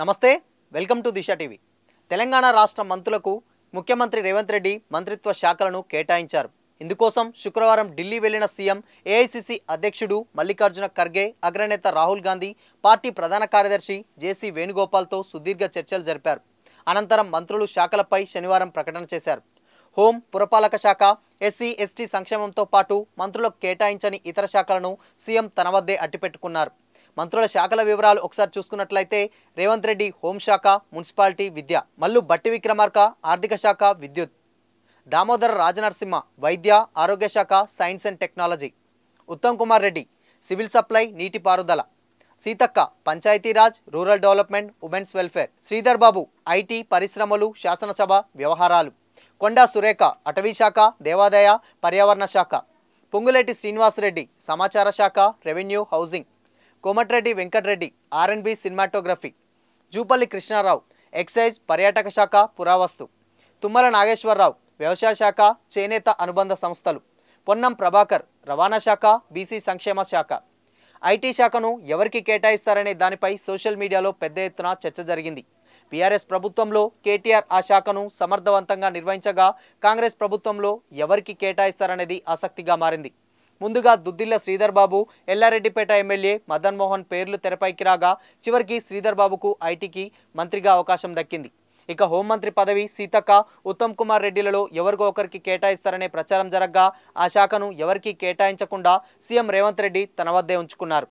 నమస్తే welcome to Disha TV Telangana రాష్ట్ర మంత్రులకు ముఖ్యమంత్రి రేవంత్ రెడ్డి మంత్రిత్వ శాఖలను కేటాయించారు ఇందుకోసం శుక్రవారం ఢిల్లీ వెళ్లిన సీఎం ఏఐసిసి అధ్యక్షుడు మల్లికార్జున ఖర్గే అగ్రనేత రాహుల్ గాంధీ పార్టీ ప్రధాన కార్యదర్శి జేసీ వేణుగోపాల్తో సుదీర్ఘ చర్చలు జరిపారు అనంతరం మంత్రులు శాఖలపై శనివారం ప్రకటన చేశారు హోం పురపాలక శాఖ ఎస్సీ ఎస్టీ సంక్షేమంతో పాటు మంత్రులకు కేటాయించని ఇతర శాఖలను సీఎం తన వద్దే అట్టిపెట్టుకున్నారు మంత్రుల శాఖల వివరాలు ఒకసారి చూసుకున్నట్లయితే రేవంత్ రెడ్డి హోంశాఖ మున్సిపాలిటీ విద్య మల్లు బట్టి విక్రమార్క ఆర్థిక శాఖ విద్యుత్ దామోదర రాజనరసింహ వైద్య ఆరోగ్య శాఖ science and technology Uttam Kumar Reddy civil supply నీటిపారుదల Seethakka Panchayati Raj rural development women's welfare Sridhar Babu IT పరిశ్రమలు శాసనసభ వ్యవహారాలు కొండా సురేఖ అటవీ శాఖ దేవాదాయ పర్యావరణ శాఖ పొంగులేటి శ్రీనివాసరెడ్డి సమాచార శాఖ revenue housing Komatireddy Venkat Reddy R N B cinematography Jupally Krishna Rao excise పర్యాటక శాఖ పురావస్తు తుమ్మల నాగేశ్వరరావు వ్యవసాయ శాఖ చేనేత అనుబంధ సంస్థలు పొన్నం ప్రభాకర్ రవాణా శాఖ బీసీ సంక్షేమ శాఖ ఐటీ శాఖను ఎవరికి కేటాయిస్తారనే దానిపై సోషల్ మీడియాలో పెద్ద ఎత్తున చర్చ జరిగింది బీఆర్ఎస్ ప్రభుత్వంలో కేటీఆర్ ఆ శాఖను సమర్థవంతంగా నిర్వహించగా కాంగ్రెస్ ప్రభుత్వంలో ఎవరికి కేటాయిస్తారనేది ఆసక్తిగా మారింది ముందుగా దుద్దిల్ల శ్రీధర్ బాబు ఎల్లారెడ్డిపేట ఎమ్మెల్యే మదన్ మోహన్ పేర్లు తెరపైకి రాగా చివరికి శ్రీధర్ బాబుకు ఐటీకి మంత్రిగా అవకాశం దక్కింది ఇక హోంమంత్రి పదవి సీతక్క ఉత్తమ్ కుమార్ రెడ్డిలలో ఎవరికో ఒకరికి కేటాయిస్తారనే ప్రచారం జరగ్గా ఆ శాఖను ఎవరికీ కేటాయించకుండా సీఎం రేవంత్ రెడ్డి తన వద్దే ఉంచుకున్నారు